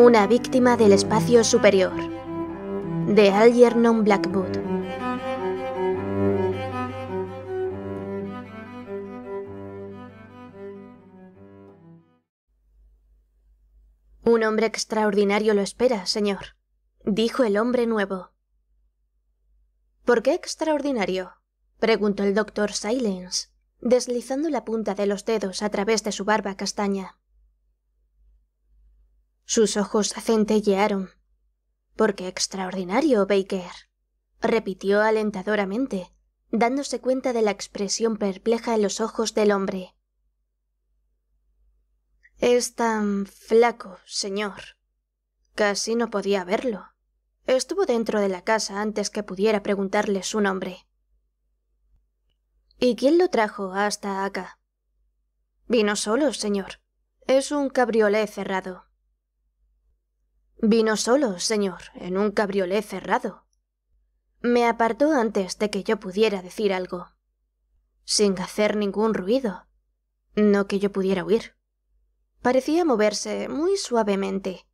Una víctima del espacio superior, de Algernon Blackwood. Un hombre extraordinario lo espera, señor, dijo el hombre nuevo. ¿Por qué extraordinario? preguntó el doctor Silence, deslizando la punta de los dedos a través de su barba castaña. Sus ojos centellearon. Porque extraordinario, Baker, repitió alentadoramente, dándose cuenta de la expresión perpleja en los ojos del hombre. Es tan flaco, señor. Casi no podía verlo. Estuvo dentro de la casa antes que pudiera preguntarle su nombre. ¿Y quién lo trajo hasta acá? Vino solo, señor. Es un cabriolé cerrado. Vino solo, señor, en un cabriolé cerrado. Me apartó antes de que yo pudiera decir algo, sin hacer ningún ruido, no que yo pudiera huir. Parecía moverse muy suavemente.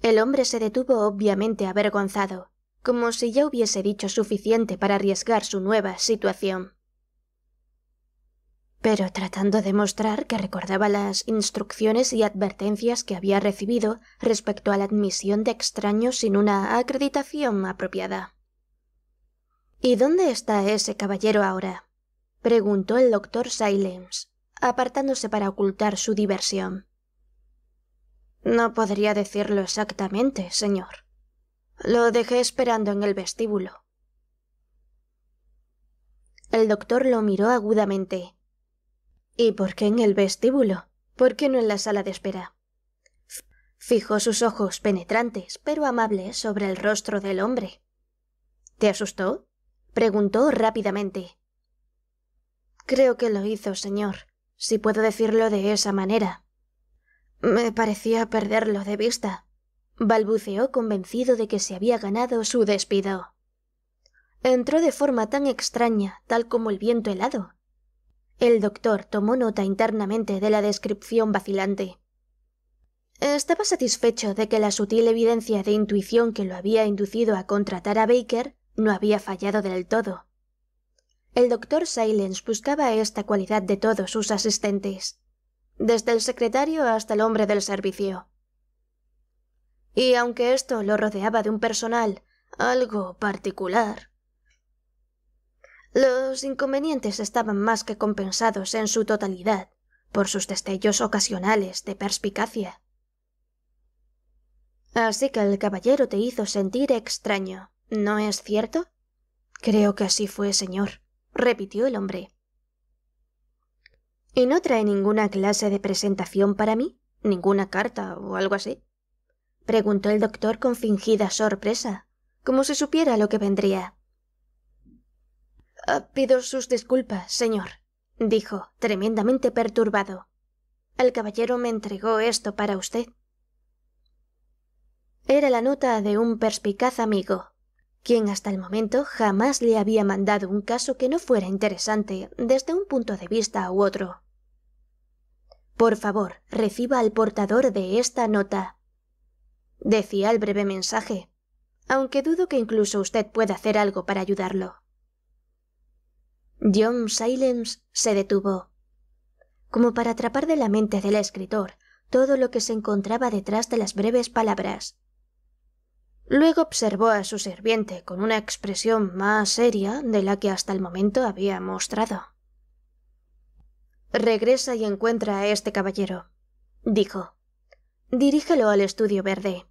El hombre se detuvo obviamente avergonzado, como si ya hubiese dicho suficiente para arriesgar su nueva situación pero tratando de mostrar que recordaba las instrucciones y advertencias que había recibido respecto a la admisión de extraños sin una acreditación apropiada. ¿Y dónde está ese caballero ahora? preguntó el doctor Silence, apartándose para ocultar su diversión. No podría decirlo exactamente, señor. Lo dejé esperando en el vestíbulo. El doctor lo miró agudamente, ¿Y por qué en el vestíbulo? ¿Por qué no en la sala de espera? Fijó sus ojos penetrantes, pero amables, sobre el rostro del hombre. ¿Te asustó? preguntó rápidamente. Creo que lo hizo, señor, si puedo decirlo de esa manera. Me parecía perderlo de vista, balbuceó convencido de que se había ganado su despido. Entró de forma tan extraña, tal como el viento helado, el doctor tomó nota internamente de la descripción vacilante. Estaba satisfecho de que la sutil evidencia de intuición que lo había inducido a contratar a Baker no había fallado del todo. El doctor Silence buscaba esta cualidad de todos sus asistentes, desde el secretario hasta el hombre del servicio. Y aunque esto lo rodeaba de un personal algo particular, los inconvenientes estaban más que compensados en su totalidad por sus destellos ocasionales de perspicacia. Así que el caballero te hizo sentir extraño, ¿no es cierto? Creo que así fue, señor, repitió el hombre. ¿Y no trae ninguna clase de presentación para mí? ¿Ninguna carta o algo así? preguntó el doctor con fingida sorpresa, como si supiera lo que vendría. Ah, pido sus disculpas, señor, dijo, tremendamente perturbado. El caballero me entregó esto para usted. Era la nota de un perspicaz amigo, quien hasta el momento jamás le había mandado un caso que no fuera interesante desde un punto de vista u otro. Por favor, reciba al portador de esta nota, decía el breve mensaje, aunque dudo que incluso usted pueda hacer algo para ayudarlo. John Silence se detuvo, como para atrapar de la mente del escritor todo lo que se encontraba detrás de las breves palabras. Luego observó a su sirviente con una expresión más seria de la que hasta el momento había mostrado. Regresa y encuentra a este caballero, dijo. Dirígelo al estudio verde.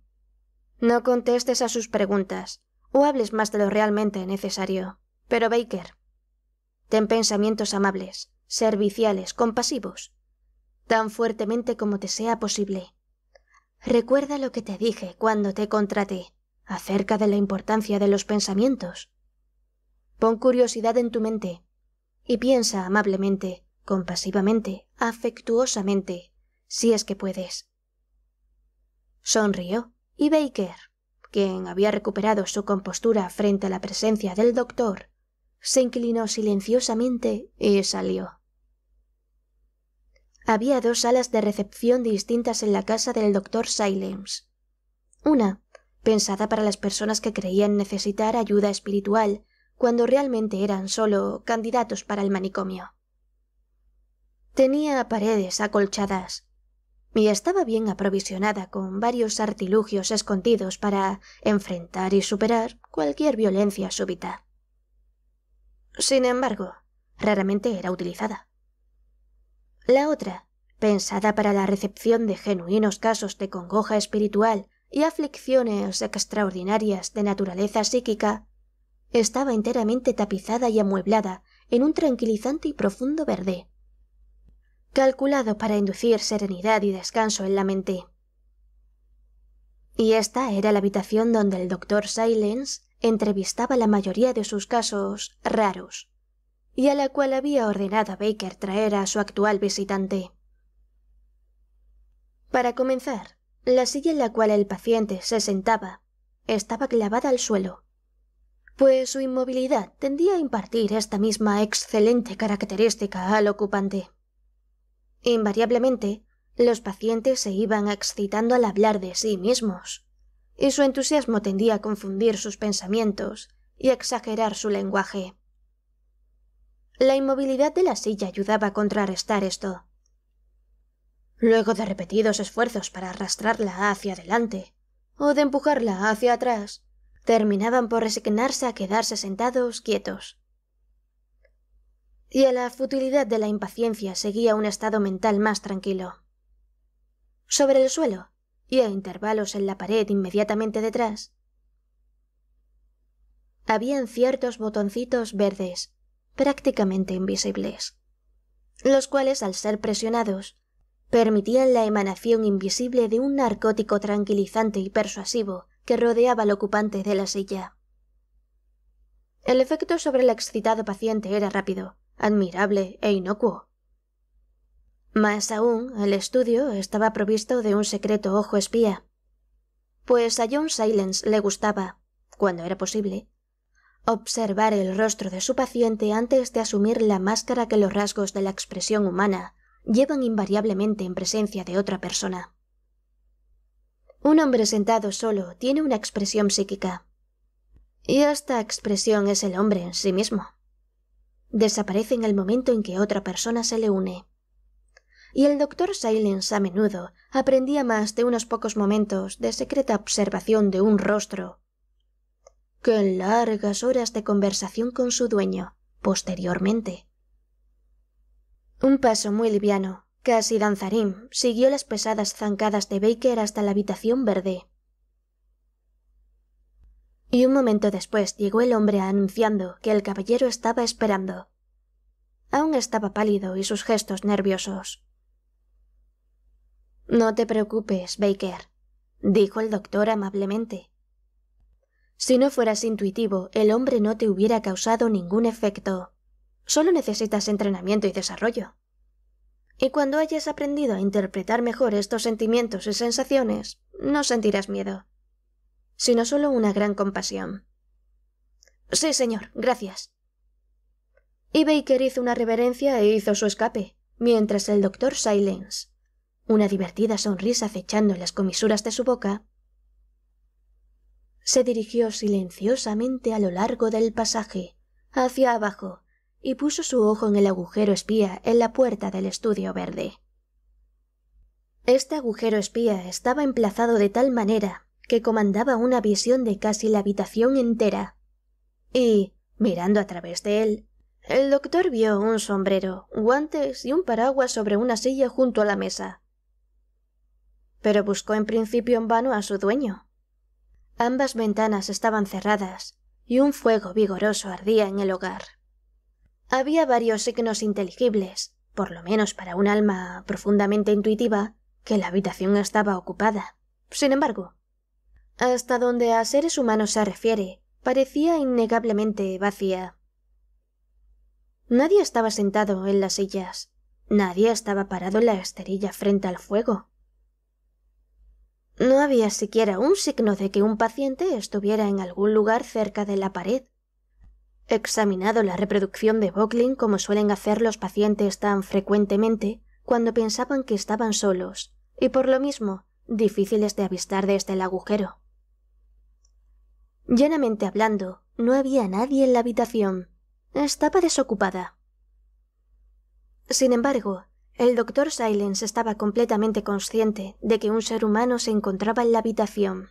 No contestes a sus preguntas, o hables más de lo realmente necesario. Pero Baker, Ten pensamientos amables, serviciales, compasivos, tan fuertemente como te sea posible. Recuerda lo que te dije cuando te contraté acerca de la importancia de los pensamientos. Pon curiosidad en tu mente y piensa amablemente, compasivamente, afectuosamente, si es que puedes. Sonrió y Baker, quien había recuperado su compostura frente a la presencia del doctor, se inclinó silenciosamente y salió. Había dos salas de recepción distintas en la casa del doctor Silems. Una, pensada para las personas que creían necesitar ayuda espiritual, cuando realmente eran solo candidatos para el manicomio. Tenía paredes acolchadas y estaba bien aprovisionada con varios artilugios escondidos para enfrentar y superar cualquier violencia súbita. Sin embargo, raramente era utilizada. La otra, pensada para la recepción de genuinos casos de congoja espiritual y aflicciones extraordinarias de naturaleza psíquica, estaba enteramente tapizada y amueblada en un tranquilizante y profundo verde, calculado para inducir serenidad y descanso en la mente. Y esta era la habitación donde el doctor Silence entrevistaba la mayoría de sus casos raros, y a la cual había ordenado a Baker traer a su actual visitante. Para comenzar, la silla en la cual el paciente se sentaba estaba clavada al suelo, pues su inmovilidad tendía a impartir esta misma excelente característica al ocupante. Invariablemente, los pacientes se iban excitando al hablar de sí mismos, y su entusiasmo tendía a confundir sus pensamientos y exagerar su lenguaje. La inmovilidad de la silla ayudaba a contrarrestar esto. Luego de repetidos esfuerzos para arrastrarla hacia adelante o de empujarla hacia atrás, terminaban por resignarse a quedarse sentados quietos. Y a la futilidad de la impaciencia seguía un estado mental más tranquilo. Sobre el suelo, y a intervalos en la pared inmediatamente detrás, habían ciertos botoncitos verdes, prácticamente invisibles, los cuales al ser presionados permitían la emanación invisible de un narcótico tranquilizante y persuasivo que rodeaba al ocupante de la silla. El efecto sobre el excitado paciente era rápido, admirable e inocuo. Más aún, el estudio estaba provisto de un secreto ojo espía. Pues a John Silence le gustaba, cuando era posible, observar el rostro de su paciente antes de asumir la máscara que los rasgos de la expresión humana llevan invariablemente en presencia de otra persona. Un hombre sentado solo tiene una expresión psíquica. Y esta expresión es el hombre en sí mismo. Desaparece en el momento en que otra persona se le une y el doctor Silence a menudo aprendía más de unos pocos momentos de secreta observación de un rostro que largas horas de conversación con su dueño posteriormente. Un paso muy liviano, casi danzarín, siguió las pesadas zancadas de Baker hasta la habitación verde. Y un momento después llegó el hombre anunciando que el caballero estaba esperando. Aún estaba pálido y sus gestos nerviosos. No te preocupes, Baker, dijo el doctor amablemente. Si no fueras intuitivo, el hombre no te hubiera causado ningún efecto. Solo necesitas entrenamiento y desarrollo. Y cuando hayas aprendido a interpretar mejor estos sentimientos y sensaciones, no sentirás miedo, sino solo una gran compasión. Sí, señor, gracias. Y Baker hizo una reverencia e hizo su escape, mientras el doctor Silence una divertida sonrisa acechando las comisuras de su boca, se dirigió silenciosamente a lo largo del pasaje, hacia abajo, y puso su ojo en el agujero espía en la puerta del estudio verde. Este agujero espía estaba emplazado de tal manera que comandaba una visión de casi la habitación entera. Y, mirando a través de él, el doctor vio un sombrero, guantes y un paraguas sobre una silla junto a la mesa pero buscó en principio en vano a su dueño. Ambas ventanas estaban cerradas y un fuego vigoroso ardía en el hogar. Había varios signos inteligibles, por lo menos para un alma profundamente intuitiva, que la habitación estaba ocupada. Sin embargo, hasta donde a seres humanos se refiere, parecía innegablemente vacía. Nadie estaba sentado en las sillas, nadie estaba parado en la esterilla frente al fuego. No había siquiera un signo de que un paciente estuviera en algún lugar cerca de la pared. examinado la reproducción de Bocklin como suelen hacer los pacientes tan frecuentemente cuando pensaban que estaban solos, y por lo mismo difíciles de avistar desde el este agujero. Llanamente hablando, no había nadie en la habitación. Estaba desocupada. Sin embargo, el doctor Silence estaba completamente consciente de que un ser humano se encontraba en la habitación.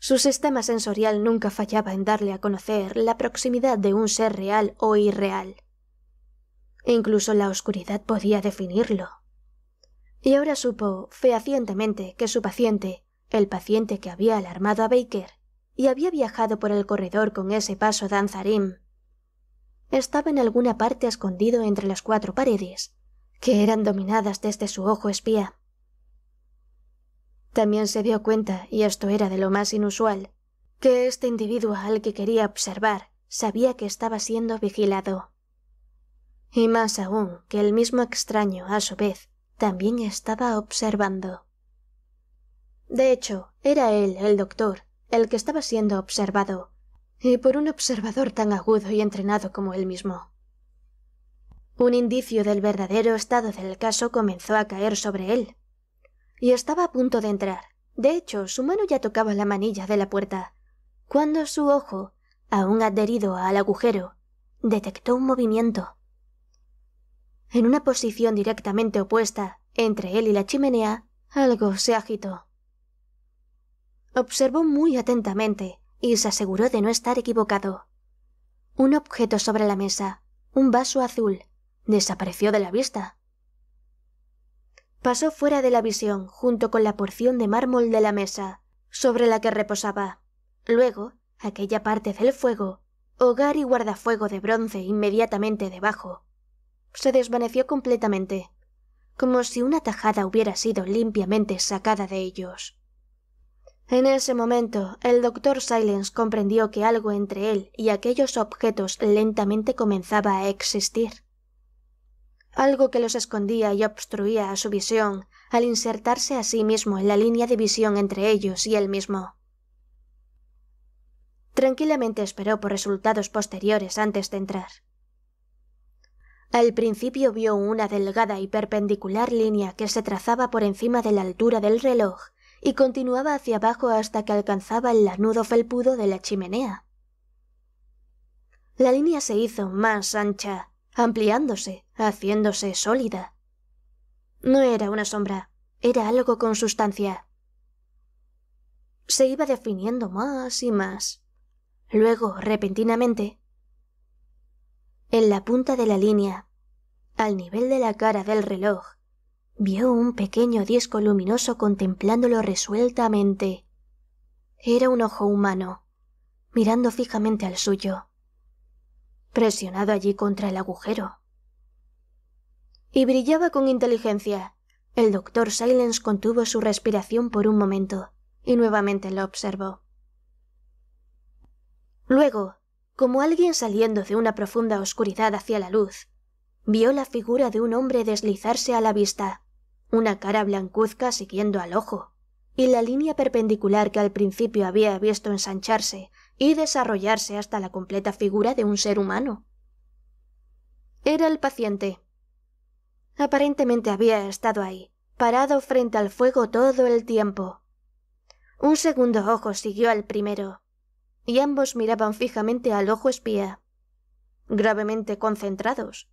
Su sistema sensorial nunca fallaba en darle a conocer la proximidad de un ser real o irreal. incluso la oscuridad podía definirlo. Y ahora supo fehacientemente que su paciente, el paciente que había alarmado a Baker y había viajado por el corredor con ese paso danzarín, estaba en alguna parte escondido entre las cuatro paredes que eran dominadas desde su ojo espía. También se dio cuenta, y esto era de lo más inusual, que este individuo al que quería observar sabía que estaba siendo vigilado. Y más aún que el mismo extraño, a su vez, también estaba observando. De hecho, era él, el doctor, el que estaba siendo observado, y por un observador tan agudo y entrenado como él mismo. Un indicio del verdadero estado del caso comenzó a caer sobre él. Y estaba a punto de entrar. De hecho, su mano ya tocaba la manilla de la puerta, cuando su ojo, aún adherido al agujero, detectó un movimiento. En una posición directamente opuesta, entre él y la chimenea, algo se agitó. Observó muy atentamente y se aseguró de no estar equivocado. Un objeto sobre la mesa, un vaso azul, desapareció de la vista. Pasó fuera de la visión junto con la porción de mármol de la mesa, sobre la que reposaba. Luego, aquella parte del fuego, hogar y guardafuego de bronce inmediatamente debajo. Se desvaneció completamente, como si una tajada hubiera sido limpiamente sacada de ellos. En ese momento, el doctor Silence comprendió que algo entre él y aquellos objetos lentamente comenzaba a existir algo que los escondía y obstruía a su visión al insertarse a sí mismo en la línea de visión entre ellos y él mismo. Tranquilamente esperó por resultados posteriores antes de entrar. Al principio vio una delgada y perpendicular línea que se trazaba por encima de la altura del reloj y continuaba hacia abajo hasta que alcanzaba el lanudo felpudo de la chimenea. La línea se hizo más ancha ampliándose, haciéndose sólida. No era una sombra, era algo con sustancia. Se iba definiendo más y más. Luego, repentinamente, en la punta de la línea, al nivel de la cara del reloj, vio un pequeño disco luminoso contemplándolo resueltamente. Era un ojo humano, mirando fijamente al suyo presionado allí contra el agujero. Y brillaba con inteligencia. El doctor Silence contuvo su respiración por un momento, y nuevamente lo observó. Luego, como alguien saliendo de una profunda oscuridad hacia la luz, vio la figura de un hombre deslizarse a la vista, una cara blancuzca siguiendo al ojo, y la línea perpendicular que al principio había visto ensancharse y desarrollarse hasta la completa figura de un ser humano. Era el paciente. Aparentemente había estado ahí, parado frente al fuego todo el tiempo. Un segundo ojo siguió al primero, y ambos miraban fijamente al ojo espía, gravemente concentrados.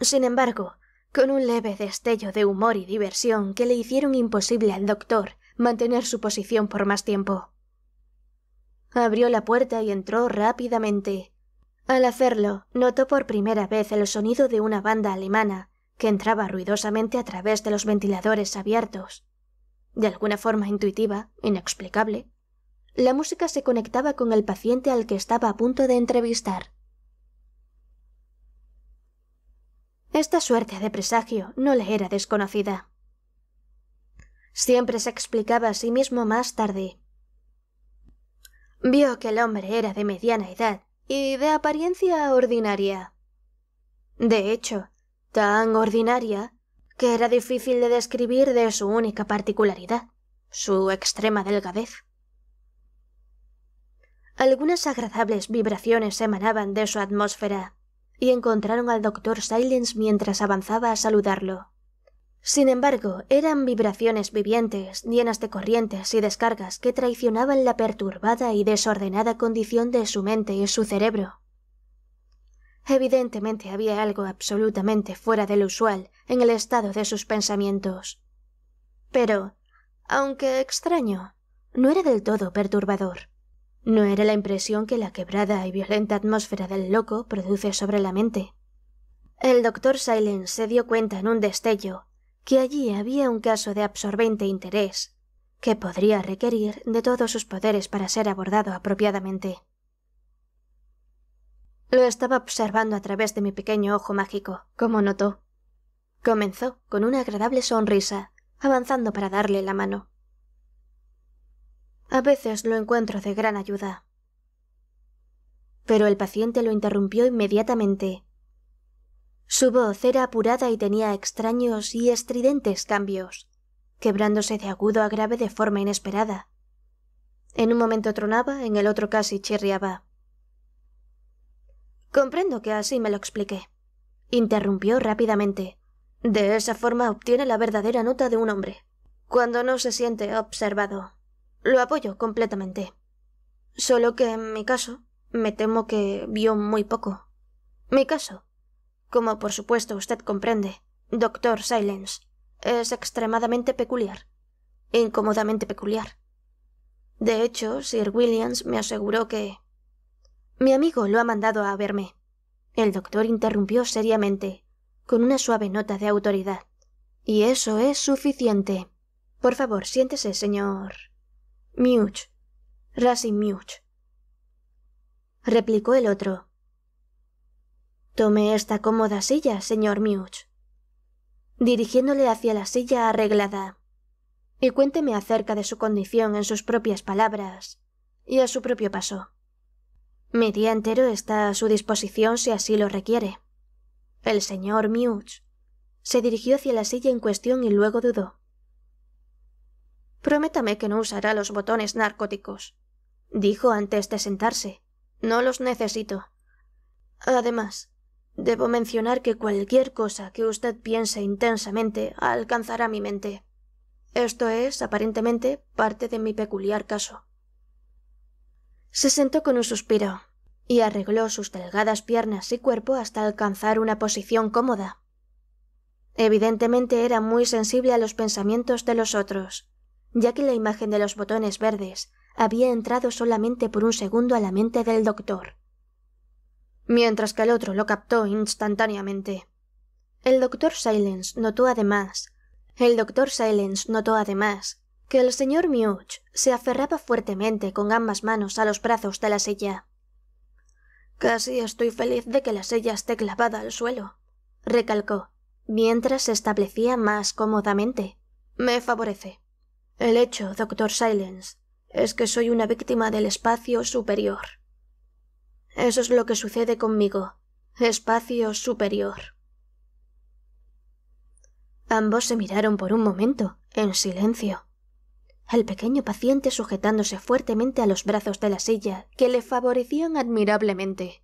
Sin embargo, con un leve destello de humor y diversión que le hicieron imposible al doctor mantener su posición por más tiempo. Abrió la puerta y entró rápidamente. Al hacerlo, notó por primera vez el sonido de una banda alemana que entraba ruidosamente a través de los ventiladores abiertos. De alguna forma intuitiva, inexplicable, la música se conectaba con el paciente al que estaba a punto de entrevistar. Esta suerte de presagio no le era desconocida. Siempre se explicaba a sí mismo más tarde, Vio que el hombre era de mediana edad y de apariencia ordinaria. De hecho, tan ordinaria que era difícil de describir de su única particularidad, su extrema delgadez. Algunas agradables vibraciones emanaban de su atmósfera, y encontraron al doctor Silence mientras avanzaba a saludarlo. Sin embargo, eran vibraciones vivientes, llenas de corrientes y descargas que traicionaban la perturbada y desordenada condición de su mente y su cerebro. Evidentemente había algo absolutamente fuera del usual en el estado de sus pensamientos. Pero, aunque extraño, no era del todo perturbador. No era la impresión que la quebrada y violenta atmósfera del loco produce sobre la mente. El doctor Silence se dio cuenta en un destello que allí había un caso de absorbente interés, que podría requerir de todos sus poderes para ser abordado apropiadamente. Lo estaba observando a través de mi pequeño ojo mágico, como notó. Comenzó con una agradable sonrisa, avanzando para darle la mano. A veces lo encuentro de gran ayuda. Pero el paciente lo interrumpió inmediatamente su voz era apurada y tenía extraños y estridentes cambios, quebrándose de agudo a grave de forma inesperada. En un momento tronaba, en el otro casi chirriaba. Comprendo que así me lo expliqué. Interrumpió rápidamente. De esa forma obtiene la verdadera nota de un hombre, cuando no se siente observado. Lo apoyo completamente. Solo que en mi caso, me temo que vio muy poco. Mi caso, como por supuesto usted comprende, doctor Silence es extremadamente peculiar. Incómodamente peculiar. De hecho, Sir Williams me aseguró que... Mi amigo lo ha mandado a verme. El doctor interrumpió seriamente, con una suave nota de autoridad. Y eso es suficiente. Por favor, siéntese, señor. Much. Racing Replicó el otro, Tome esta cómoda silla, señor Much. Dirigiéndole hacia la silla arreglada. Y cuénteme acerca de su condición en sus propias palabras y a su propio paso. Mi día entero está a su disposición si así lo requiere. El señor Much se dirigió hacia la silla en cuestión y luego dudó. Prométame que no usará los botones narcóticos, dijo antes de sentarse. No los necesito. Además, Debo mencionar que cualquier cosa que usted piense intensamente alcanzará mi mente. Esto es, aparentemente, parte de mi peculiar caso. Se sentó con un suspiro y arregló sus delgadas piernas y cuerpo hasta alcanzar una posición cómoda. Evidentemente era muy sensible a los pensamientos de los otros, ya que la imagen de los botones verdes había entrado solamente por un segundo a la mente del doctor mientras que el otro lo captó instantáneamente. El doctor Silence notó además, el doctor Silence notó además que el señor Mewch se aferraba fuertemente con ambas manos a los brazos de la silla. Casi estoy feliz de que la silla esté clavada al suelo, recalcó, mientras se establecía más cómodamente. Me favorece. El hecho, doctor Silence, es que soy una víctima del espacio superior. Eso es lo que sucede conmigo. Espacio superior. Ambos se miraron por un momento, en silencio. El pequeño paciente sujetándose fuertemente a los brazos de la silla, que le favorecían admirablemente,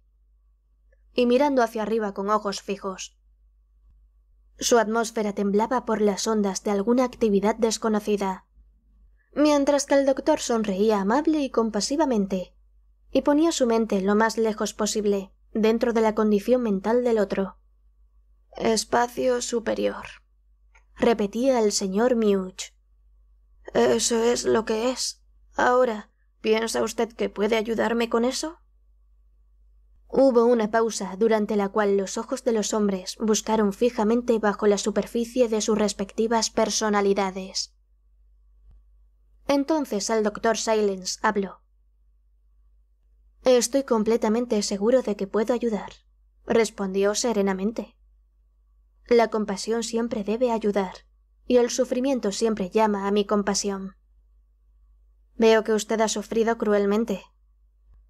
y mirando hacia arriba con ojos fijos. Su atmósfera temblaba por las ondas de alguna actividad desconocida, mientras que el doctor sonreía amable y compasivamente, y ponía su mente lo más lejos posible, dentro de la condición mental del otro. Espacio superior, repetía el señor Mewch. Eso es lo que es. Ahora, ¿piensa usted que puede ayudarme con eso? Hubo una pausa durante la cual los ojos de los hombres buscaron fijamente bajo la superficie de sus respectivas personalidades. Entonces el doctor Silence habló. Estoy completamente seguro de que puedo ayudar, respondió serenamente. La compasión siempre debe ayudar, y el sufrimiento siempre llama a mi compasión. Veo que usted ha sufrido cruelmente.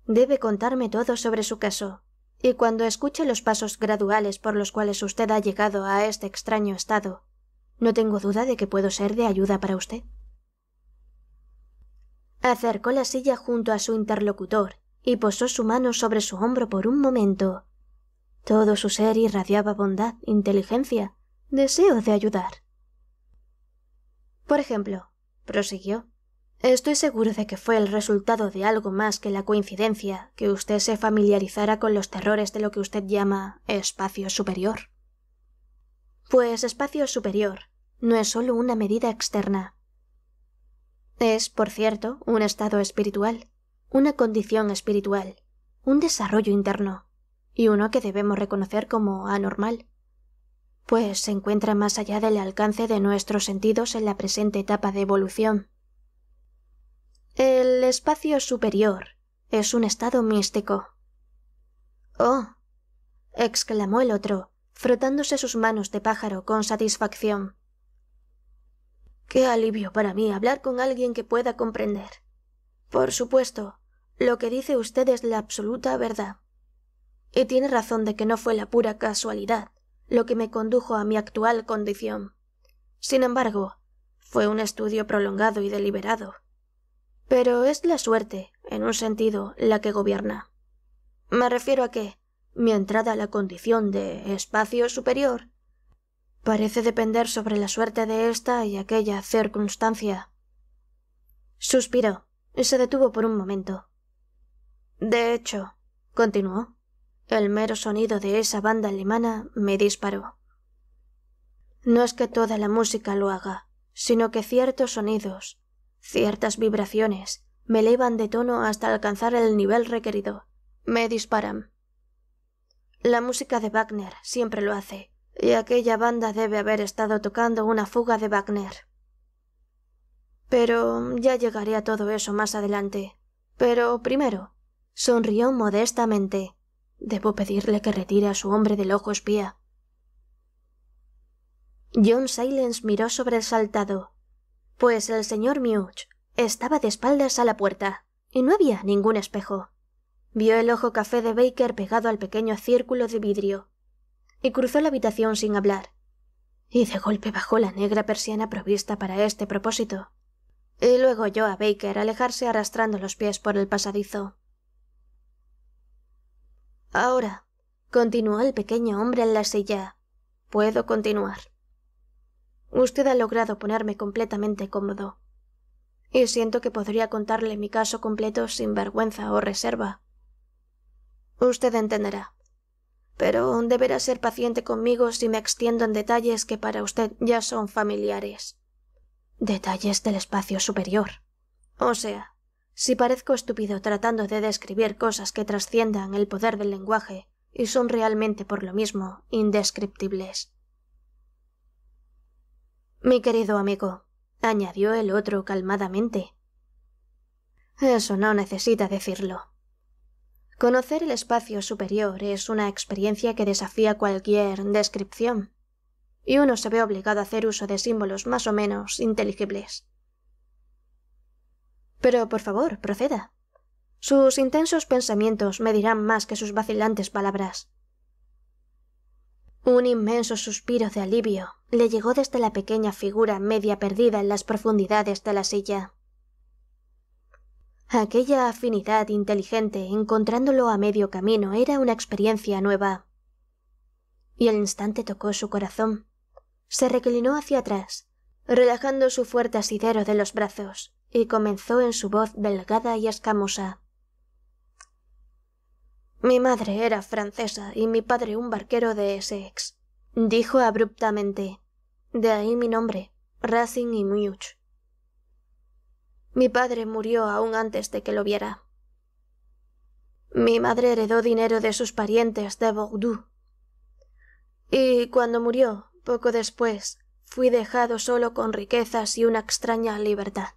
Debe contarme todo sobre su caso, y cuando escuche los pasos graduales por los cuales usted ha llegado a este extraño estado, no tengo duda de que puedo ser de ayuda para usted. Acercó la silla junto a su interlocutor y posó su mano sobre su hombro por un momento. Todo su ser irradiaba bondad, inteligencia, deseo de ayudar. Por ejemplo, prosiguió, estoy seguro de que fue el resultado de algo más que la coincidencia que usted se familiarizara con los terrores de lo que usted llama espacio superior. Pues espacio superior no es solo una medida externa. Es, por cierto, un estado espiritual, una condición espiritual, un desarrollo interno, y uno que debemos reconocer como anormal, pues se encuentra más allá del alcance de nuestros sentidos en la presente etapa de evolución. El espacio superior es un estado místico. Oh, exclamó el otro, frotándose sus manos de pájaro con satisfacción. Qué alivio para mí hablar con alguien que pueda comprender. Por supuesto, lo que dice usted es la absoluta verdad. Y tiene razón de que no fue la pura casualidad lo que me condujo a mi actual condición. Sin embargo, fue un estudio prolongado y deliberado. Pero es la suerte, en un sentido, la que gobierna. Me refiero a que mi entrada a la condición de espacio superior parece depender sobre la suerte de esta y aquella circunstancia. Suspiró y se detuvo por un momento. De hecho, continuó, el mero sonido de esa banda alemana me disparó. No es que toda la música lo haga, sino que ciertos sonidos, ciertas vibraciones, me elevan de tono hasta alcanzar el nivel requerido. Me disparan. La música de Wagner siempre lo hace, y aquella banda debe haber estado tocando una fuga de Wagner. Pero ya llegaré a todo eso más adelante. Pero primero, Sonrió modestamente. Debo pedirle que retire a su hombre del ojo espía. John Silence miró sobre el saltado. pues el señor Mewch estaba de espaldas a la puerta y no había ningún espejo. Vio el ojo café de Baker pegado al pequeño círculo de vidrio y cruzó la habitación sin hablar. Y de golpe bajó la negra persiana provista para este propósito. Y luego oyó a Baker alejarse arrastrando los pies por el pasadizo. Ahora, continuó el pequeño hombre en la silla, puedo continuar. Usted ha logrado ponerme completamente cómodo. Y siento que podría contarle mi caso completo sin vergüenza o reserva. Usted entenderá. Pero deberá ser paciente conmigo si me extiendo en detalles que para usted ya son familiares. Detalles del espacio superior. O sea, si parezco estúpido tratando de describir cosas que trasciendan el poder del lenguaje y son realmente por lo mismo indescriptibles. Mi querido amigo, añadió el otro calmadamente. Eso no necesita decirlo. Conocer el espacio superior es una experiencia que desafía cualquier descripción, y uno se ve obligado a hacer uso de símbolos más o menos inteligibles. Pero por favor, proceda. Sus intensos pensamientos me dirán más que sus vacilantes palabras. Un inmenso suspiro de alivio le llegó desde la pequeña figura media perdida en las profundidades de la silla. Aquella afinidad inteligente encontrándolo a medio camino era una experiencia nueva. Y el instante tocó su corazón. Se reclinó hacia atrás, relajando su fuerte asidero de los brazos y comenzó en su voz delgada y escamosa. Mi madre era francesa y mi padre un barquero de Essex, dijo abruptamente. De ahí mi nombre, Racing y Much. Mi padre murió aún antes de que lo viera. Mi madre heredó dinero de sus parientes de Bordeaux. Y cuando murió, poco después, fui dejado solo con riquezas y una extraña libertad.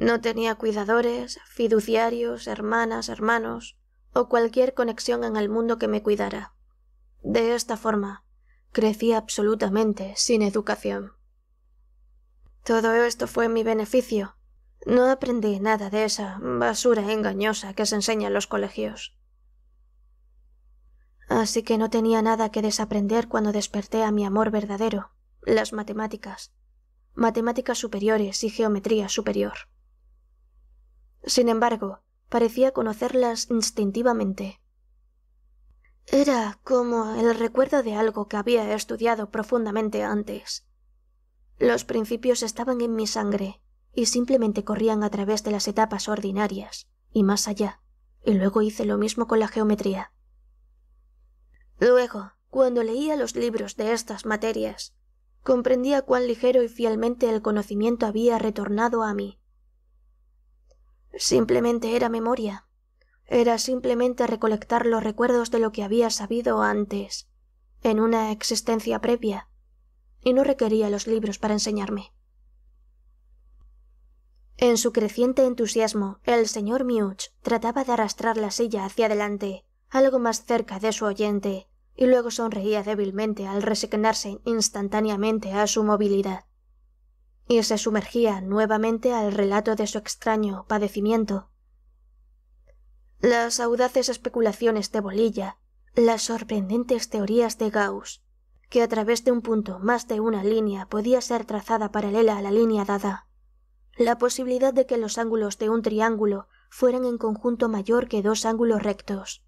No tenía cuidadores, fiduciarios, hermanas, hermanos o cualquier conexión en el mundo que me cuidara. De esta forma, crecí absolutamente sin educación. Todo esto fue mi beneficio. No aprendí nada de esa basura engañosa que se enseña en los colegios. Así que no tenía nada que desaprender cuando desperté a mi amor verdadero, las matemáticas, matemáticas superiores y geometría superior. Sin embargo, parecía conocerlas instintivamente. Era como el recuerdo de algo que había estudiado profundamente antes. Los principios estaban en mi sangre y simplemente corrían a través de las etapas ordinarias y más allá, y luego hice lo mismo con la geometría. Luego, cuando leía los libros de estas materias, comprendía cuán ligero y fielmente el conocimiento había retornado a mí Simplemente era memoria. Era simplemente recolectar los recuerdos de lo que había sabido antes, en una existencia previa, y no requería los libros para enseñarme. En su creciente entusiasmo, el señor Mewch trataba de arrastrar la silla hacia adelante, algo más cerca de su oyente, y luego sonreía débilmente al resignarse instantáneamente a su movilidad y se sumergía nuevamente al relato de su extraño padecimiento. Las audaces especulaciones de Bolilla, las sorprendentes teorías de Gauss, que a través de un punto más de una línea podía ser trazada paralela a la línea dada, la posibilidad de que los ángulos de un triángulo fueran en conjunto mayor que dos ángulos rectos,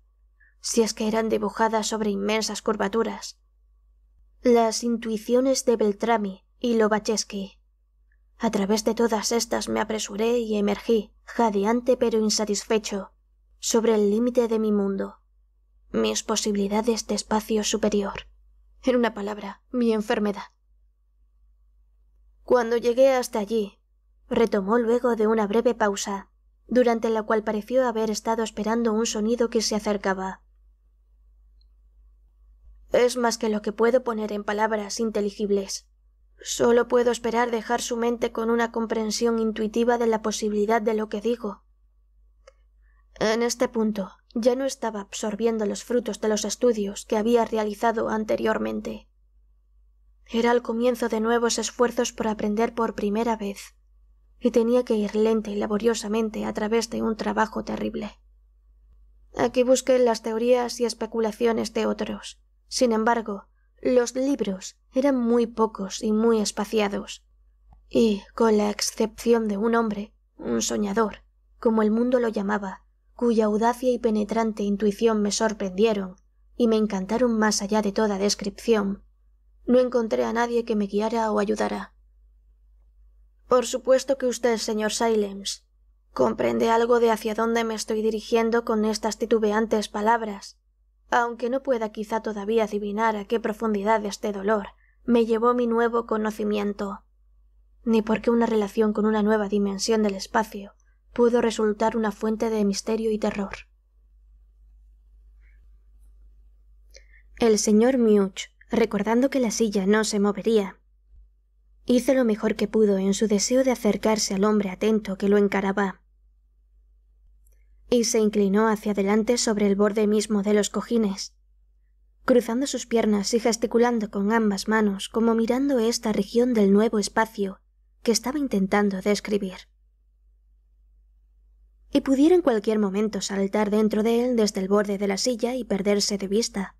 si es que eran dibujadas sobre inmensas curvaturas, las intuiciones de Beltrami y Lobachevsky, a través de todas estas me apresuré y emergí, jadeante pero insatisfecho, sobre el límite de mi mundo, mis posibilidades de espacio superior. En una palabra, mi enfermedad. Cuando llegué hasta allí, retomó luego de una breve pausa, durante la cual pareció haber estado esperando un sonido que se acercaba. Es más que lo que puedo poner en palabras inteligibles. Solo puedo esperar dejar su mente con una comprensión intuitiva de la posibilidad de lo que digo. En este punto ya no estaba absorbiendo los frutos de los estudios que había realizado anteriormente. Era el comienzo de nuevos esfuerzos por aprender por primera vez, y tenía que ir lenta y laboriosamente a través de un trabajo terrible. Aquí busqué las teorías y especulaciones de otros. Sin embargo, los libros eran muy pocos y muy espaciados, y, con la excepción de un hombre, un soñador, como el mundo lo llamaba, cuya audacia y penetrante intuición me sorprendieron y me encantaron más allá de toda descripción, no encontré a nadie que me guiara o ayudara. Por supuesto que usted, señor Silems, comprende algo de hacia dónde me estoy dirigiendo con estas titubeantes palabras, aunque no pueda quizá todavía adivinar a qué profundidad de este dolor me llevó mi nuevo conocimiento, ni por qué una relación con una nueva dimensión del espacio pudo resultar una fuente de misterio y terror. El señor Much, recordando que la silla no se movería, hizo lo mejor que pudo en su deseo de acercarse al hombre atento que lo encaraba y se inclinó hacia adelante sobre el borde mismo de los cojines, cruzando sus piernas y gesticulando con ambas manos como mirando esta región del nuevo espacio que estaba intentando describir. Y pudiera en cualquier momento saltar dentro de él desde el borde de la silla y perderse de vista.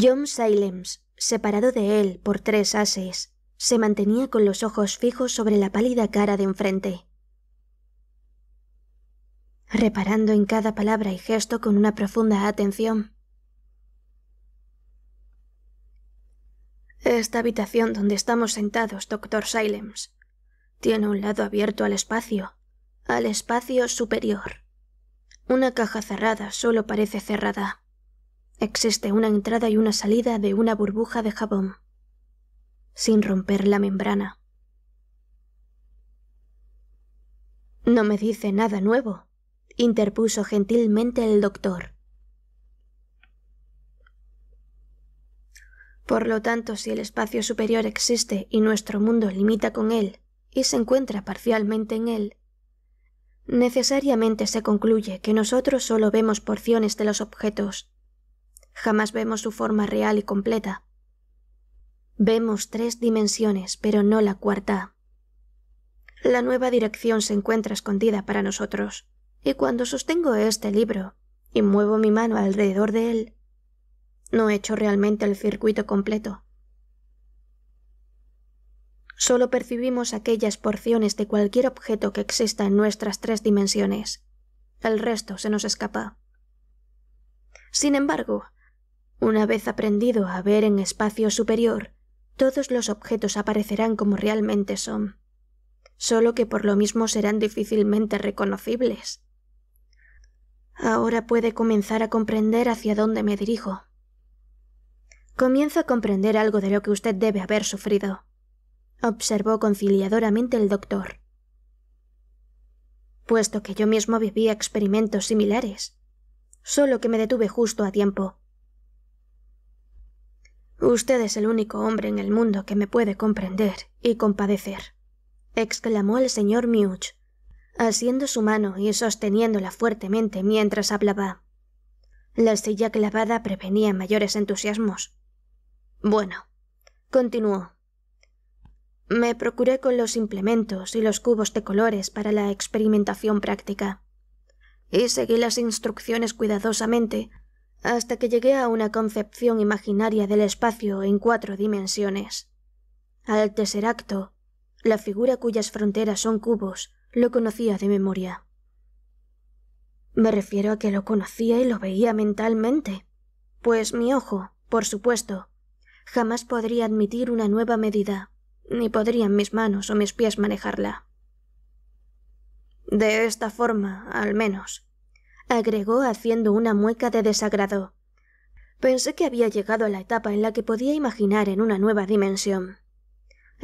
John Silems, separado de él por tres ases, se mantenía con los ojos fijos sobre la pálida cara de enfrente reparando en cada palabra y gesto con una profunda atención. Esta habitación donde estamos sentados, doctor Silems, tiene un lado abierto al espacio, al espacio superior. Una caja cerrada solo parece cerrada. Existe una entrada y una salida de una burbuja de jabón, sin romper la membrana. No me dice nada nuevo, interpuso gentilmente el doctor. Por lo tanto, si el espacio superior existe y nuestro mundo limita con él, y se encuentra parcialmente en él, necesariamente se concluye que nosotros solo vemos porciones de los objetos. Jamás vemos su forma real y completa. Vemos tres dimensiones, pero no la cuarta. La nueva dirección se encuentra escondida para nosotros y cuando sostengo este libro y muevo mi mano alrededor de él, no echo realmente el circuito completo. Solo percibimos aquellas porciones de cualquier objeto que exista en nuestras tres dimensiones. El resto se nos escapa. Sin embargo, una vez aprendido a ver en espacio superior, todos los objetos aparecerán como realmente son, solo que por lo mismo serán difícilmente reconocibles. Ahora puede comenzar a comprender hacia dónde me dirijo. Comienzo a comprender algo de lo que usted debe haber sufrido, observó conciliadoramente el doctor. Puesto que yo mismo vivía experimentos similares, solo que me detuve justo a tiempo. Usted es el único hombre en el mundo que me puede comprender y compadecer, exclamó el señor Much. Haciendo su mano y sosteniéndola fuertemente mientras hablaba. La silla clavada prevenía mayores entusiasmos. Bueno, continuó. Me procuré con los implementos y los cubos de colores para la experimentación práctica, y seguí las instrucciones cuidadosamente hasta que llegué a una concepción imaginaria del espacio en cuatro dimensiones. Al tesseracto, la figura cuyas fronteras son cubos, lo conocía de memoria. Me refiero a que lo conocía y lo veía mentalmente. Pues mi ojo, por supuesto, jamás podría admitir una nueva medida, ni podrían mis manos o mis pies manejarla. De esta forma, al menos, agregó haciendo una mueca de desagrado. Pensé que había llegado a la etapa en la que podía imaginar en una nueva dimensión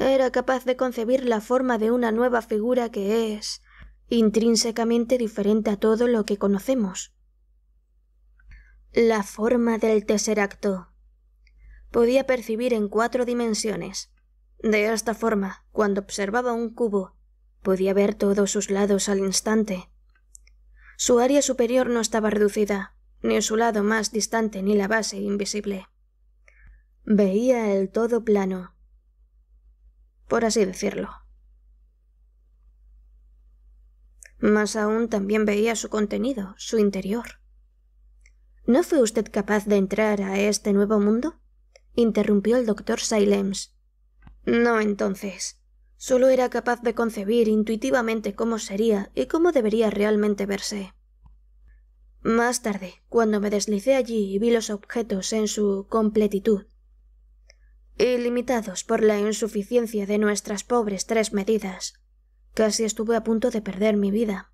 era capaz de concebir la forma de una nueva figura que es intrínsecamente diferente a todo lo que conocemos. La forma del tesseracto. Podía percibir en cuatro dimensiones. De esta forma, cuando observaba un cubo, podía ver todos sus lados al instante. Su área superior no estaba reducida, ni su lado más distante ni la base invisible. Veía el todo plano, por así decirlo. Más aún también veía su contenido, su interior. ¿No fue usted capaz de entrar a este nuevo mundo? interrumpió el doctor Silems. No entonces. Solo era capaz de concebir intuitivamente cómo sería y cómo debería realmente verse. Más tarde, cuando me deslicé allí y vi los objetos en su completitud, ilimitados limitados por la insuficiencia de nuestras pobres tres medidas. Casi estuve a punto de perder mi vida.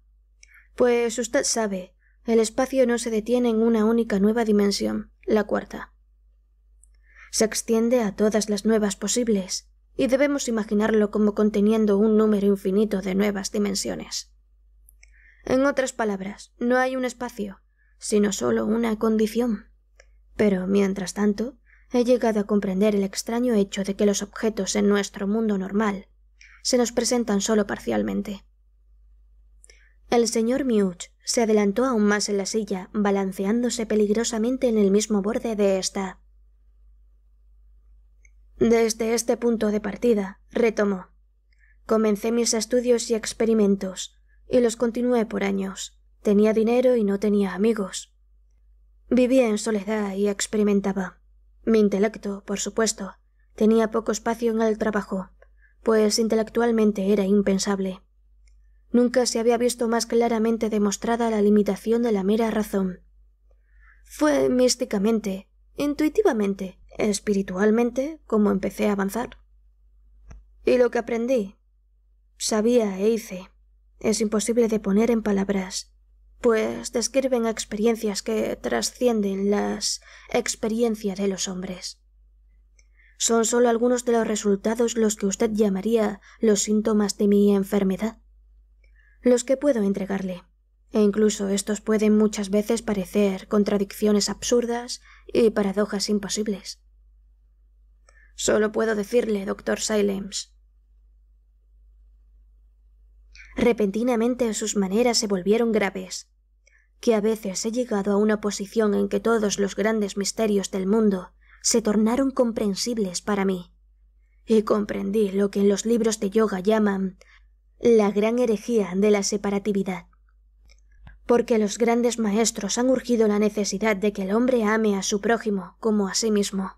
Pues usted sabe, el espacio no se detiene en una única nueva dimensión, la cuarta. Se extiende a todas las nuevas posibles, y debemos imaginarlo como conteniendo un número infinito de nuevas dimensiones. En otras palabras, no hay un espacio, sino solo una condición. Pero, mientras tanto, he llegado a comprender el extraño hecho de que los objetos en nuestro mundo normal se nos presentan solo parcialmente. El señor Mewch se adelantó aún más en la silla, balanceándose peligrosamente en el mismo borde de esta. Desde este punto de partida, retomó. Comencé mis estudios y experimentos, y los continué por años. Tenía dinero y no tenía amigos. Vivía en soledad y experimentaba. Mi intelecto, por supuesto, tenía poco espacio en el trabajo, pues intelectualmente era impensable. Nunca se había visto más claramente demostrada la limitación de la mera razón. Fue místicamente, intuitivamente, espiritualmente, como empecé a avanzar. Y lo que aprendí, sabía e hice, es imposible de poner en palabras pues describen experiencias que trascienden las experiencias de los hombres. Son solo algunos de los resultados los que usted llamaría los síntomas de mi enfermedad, los que puedo entregarle, e incluso estos pueden muchas veces parecer contradicciones absurdas y paradojas imposibles. Solo puedo decirle, doctor Silence, Repentinamente sus maneras se volvieron graves, que a veces he llegado a una posición en que todos los grandes misterios del mundo se tornaron comprensibles para mí, y comprendí lo que en los libros de yoga llaman la gran herejía de la separatividad. Porque los grandes maestros han urgido la necesidad de que el hombre ame a su prójimo como a sí mismo.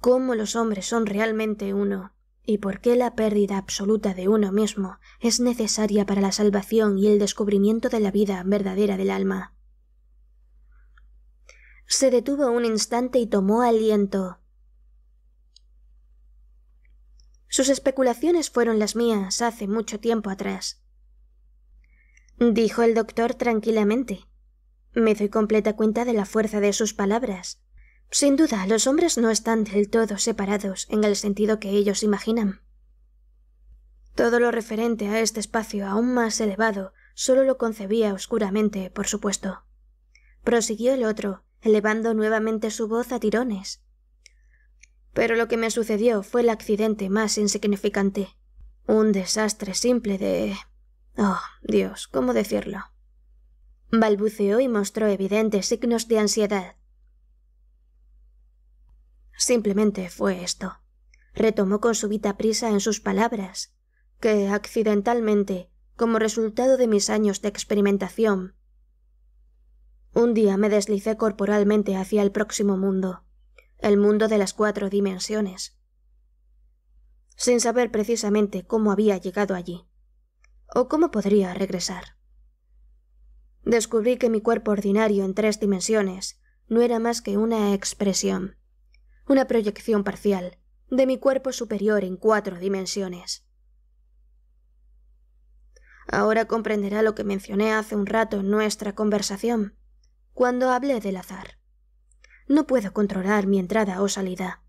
Cómo los hombres son realmente uno ¿Y por qué la pérdida absoluta de uno mismo es necesaria para la salvación y el descubrimiento de la vida verdadera del alma? Se detuvo un instante y tomó aliento. Sus especulaciones fueron las mías hace mucho tiempo atrás. Dijo el doctor tranquilamente. Me doy completa cuenta de la fuerza de sus palabras. Sin duda, los hombres no están del todo separados en el sentido que ellos imaginan. Todo lo referente a este espacio aún más elevado solo lo concebía oscuramente, por supuesto. Prosiguió el otro, elevando nuevamente su voz a tirones. Pero lo que me sucedió fue el accidente más insignificante. Un desastre simple de... Oh, Dios, ¿cómo decirlo? Balbuceó y mostró evidentes signos de ansiedad. Simplemente fue esto. Retomó con súbita prisa en sus palabras, que accidentalmente, como resultado de mis años de experimentación, un día me deslicé corporalmente hacia el próximo mundo, el mundo de las cuatro dimensiones, sin saber precisamente cómo había llegado allí, o cómo podría regresar. Descubrí que mi cuerpo ordinario en tres dimensiones no era más que una expresión, una proyección parcial de mi cuerpo superior en cuatro dimensiones. Ahora comprenderá lo que mencioné hace un rato en nuestra conversación, cuando hablé del azar. No puedo controlar mi entrada o salida.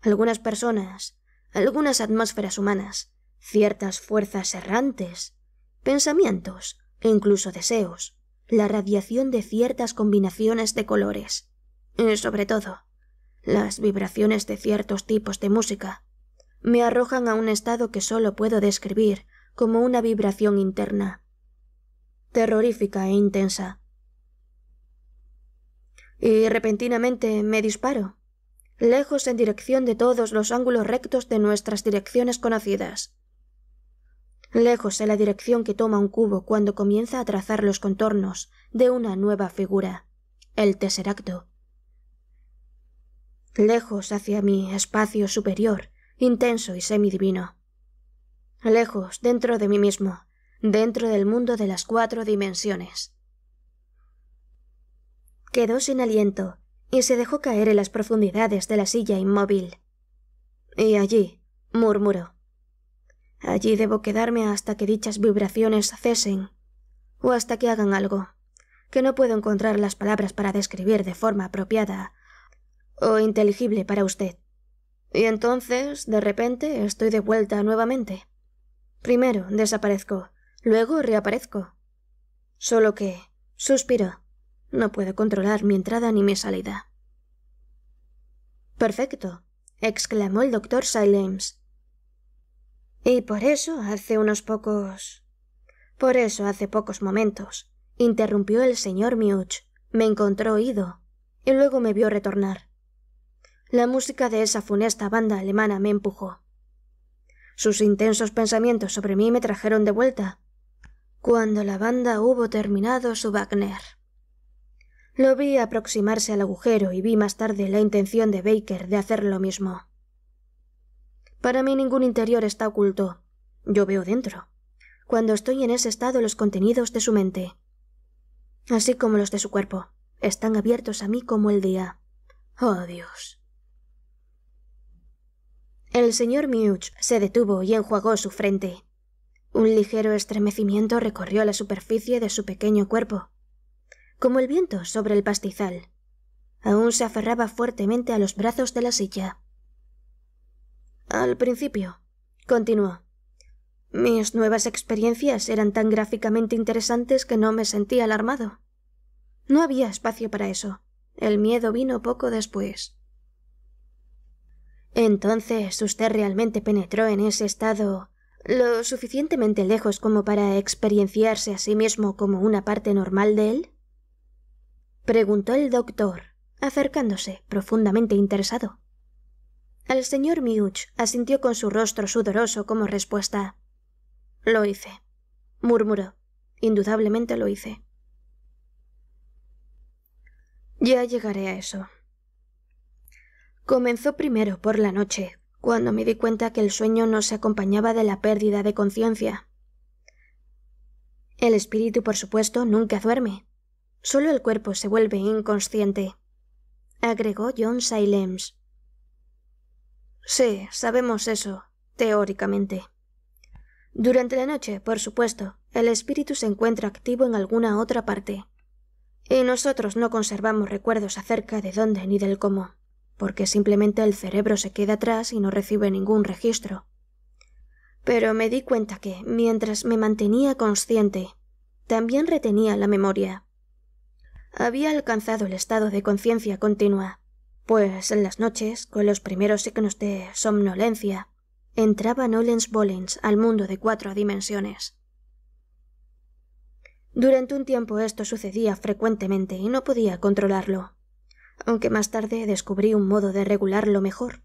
Algunas personas, algunas atmósferas humanas, ciertas fuerzas errantes, pensamientos e incluso deseos, la radiación de ciertas combinaciones de colores, y sobre todo, las vibraciones de ciertos tipos de música me arrojan a un estado que solo puedo describir como una vibración interna, terrorífica e intensa. Y repentinamente me disparo, lejos en dirección de todos los ángulos rectos de nuestras direcciones conocidas. Lejos en la dirección que toma un cubo cuando comienza a trazar los contornos de una nueva figura, el tesseracto lejos hacia mi espacio superior, intenso y semidivino. Lejos, dentro de mí mismo, dentro del mundo de las cuatro dimensiones. Quedó sin aliento y se dejó caer en las profundidades de la silla inmóvil. Y allí, murmuró. Allí debo quedarme hasta que dichas vibraciones cesen, o hasta que hagan algo, que no puedo encontrar las palabras para describir de forma apropiada o inteligible para usted. Y entonces, de repente, estoy de vuelta nuevamente. Primero desaparezco, luego reaparezco. Solo que, suspiro, no puedo controlar mi entrada ni mi salida. Perfecto, exclamó el doctor Silames. Y por eso hace unos pocos. Por eso hace pocos momentos, interrumpió el señor Mewch, me encontró ido, y luego me vio retornar. La música de esa funesta banda alemana me empujó. Sus intensos pensamientos sobre mí me trajeron de vuelta, cuando la banda hubo terminado su Wagner. Lo vi aproximarse al agujero y vi más tarde la intención de Baker de hacer lo mismo. Para mí ningún interior está oculto. Yo veo dentro. Cuando estoy en ese estado los contenidos de su mente, así como los de su cuerpo, están abiertos a mí como el día. Oh Dios. El señor Much se detuvo y enjuagó su frente. Un ligero estremecimiento recorrió la superficie de su pequeño cuerpo, como el viento sobre el pastizal. Aún se aferraba fuertemente a los brazos de la silla. Al principio, continuó, mis nuevas experiencias eran tan gráficamente interesantes que no me sentí alarmado. No había espacio para eso. El miedo vino poco después. Entonces usted realmente penetró en ese estado lo suficientemente lejos como para experienciarse a sí mismo como una parte normal de él? preguntó el doctor, acercándose, profundamente interesado. Al señor Miuch asintió con su rostro sudoroso como respuesta. Lo hice, murmuró. Indudablemente lo hice. Ya llegaré a eso, Comenzó primero por la noche, cuando me di cuenta que el sueño no se acompañaba de la pérdida de conciencia. El espíritu, por supuesto, nunca duerme. Solo el cuerpo se vuelve inconsciente. Agregó John Silems. Sí, sabemos eso, teóricamente. Durante la noche, por supuesto, el espíritu se encuentra activo en alguna otra parte. Y nosotros no conservamos recuerdos acerca de dónde ni del cómo porque simplemente el cerebro se queda atrás y no recibe ningún registro. Pero me di cuenta que, mientras me mantenía consciente, también retenía la memoria. Había alcanzado el estado de conciencia continua, pues en las noches, con los primeros signos de somnolencia, entraba Nolens Volens al mundo de cuatro dimensiones. Durante un tiempo esto sucedía frecuentemente y no podía controlarlo aunque más tarde descubrí un modo de regularlo mejor.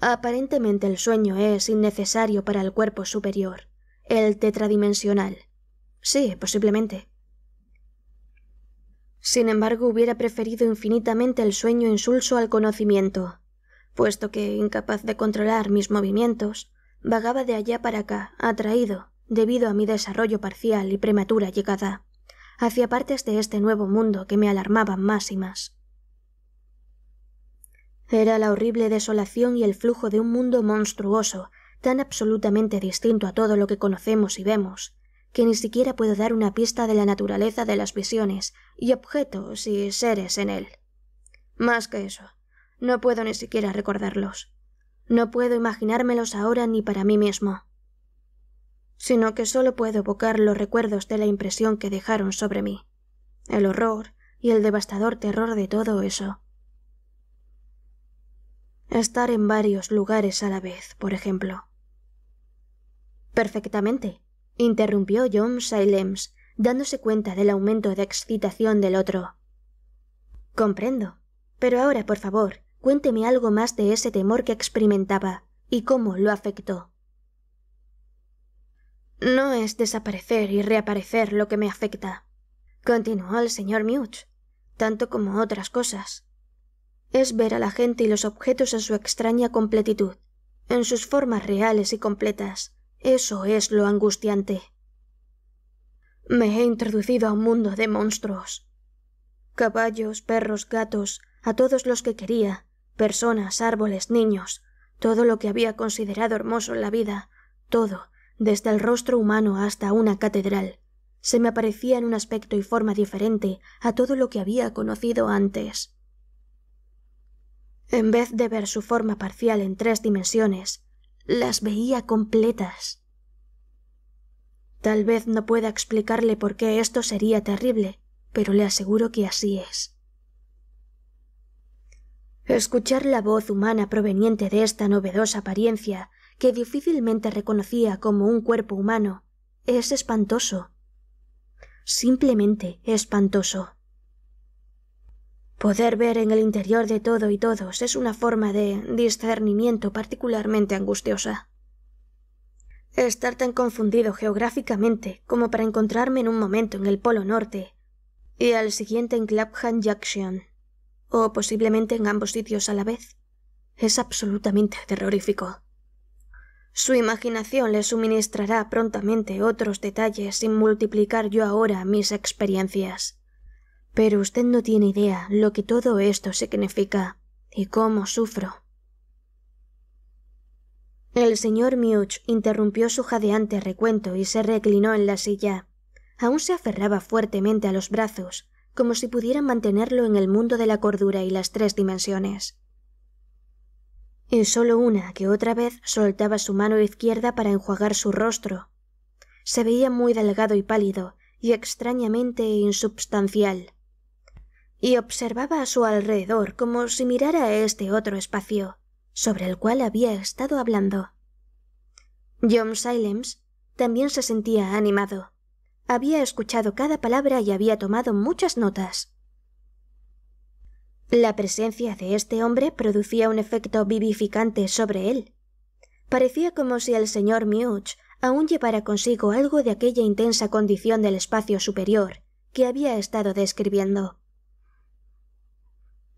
Aparentemente el sueño es innecesario para el cuerpo superior, el tetradimensional. Sí, posiblemente. Sin embargo, hubiera preferido infinitamente el sueño insulso al conocimiento, puesto que, incapaz de controlar mis movimientos, vagaba de allá para acá, atraído, debido a mi desarrollo parcial y prematura llegada, hacia partes de este nuevo mundo que me alarmaban más y más. Era la horrible desolación y el flujo de un mundo monstruoso, tan absolutamente distinto a todo lo que conocemos y vemos, que ni siquiera puedo dar una pista de la naturaleza de las visiones y objetos y seres en él. Más que eso, no puedo ni siquiera recordarlos. No puedo imaginármelos ahora ni para mí mismo, sino que solo puedo evocar los recuerdos de la impresión que dejaron sobre mí, el horror y el devastador terror de todo eso. Estar en varios lugares a la vez, por ejemplo. Perfectamente, interrumpió John Silems, dándose cuenta del aumento de excitación del otro. Comprendo. Pero ahora, por favor, cuénteme algo más de ese temor que experimentaba y cómo lo afectó. No es desaparecer y reaparecer lo que me afecta, continuó el señor mudge tanto como otras cosas es ver a la gente y los objetos en su extraña completitud, en sus formas reales y completas. Eso es lo angustiante. Me he introducido a un mundo de monstruos. Caballos, perros, gatos, a todos los que quería, personas, árboles, niños, todo lo que había considerado hermoso en la vida, todo, desde el rostro humano hasta una catedral, se me aparecía en un aspecto y forma diferente a todo lo que había conocido antes. En vez de ver su forma parcial en tres dimensiones, las veía completas. Tal vez no pueda explicarle por qué esto sería terrible, pero le aseguro que así es. Escuchar la voz humana proveniente de esta novedosa apariencia, que difícilmente reconocía como un cuerpo humano, es espantoso. Simplemente espantoso. Poder ver en el interior de todo y todos es una forma de discernimiento particularmente angustiosa. Estar tan confundido geográficamente como para encontrarme en un momento en el Polo Norte y al siguiente en Clapham Junction, o posiblemente en ambos sitios a la vez, es absolutamente terrorífico. Su imaginación le suministrará prontamente otros detalles sin multiplicar yo ahora mis experiencias. Pero usted no tiene idea lo que todo esto significa y cómo sufro. El señor Much interrumpió su jadeante recuento y se reclinó en la silla. Aún se aferraba fuertemente a los brazos, como si pudieran mantenerlo en el mundo de la cordura y las tres dimensiones. Y solo una que otra vez soltaba su mano izquierda para enjuagar su rostro. Se veía muy delgado y pálido, y extrañamente insubstancial y observaba a su alrededor como si mirara a este otro espacio sobre el cual había estado hablando. John Silems también se sentía animado. Había escuchado cada palabra y había tomado muchas notas. La presencia de este hombre producía un efecto vivificante sobre él. Parecía como si el señor Mewch aún llevara consigo algo de aquella intensa condición del espacio superior que había estado describiendo.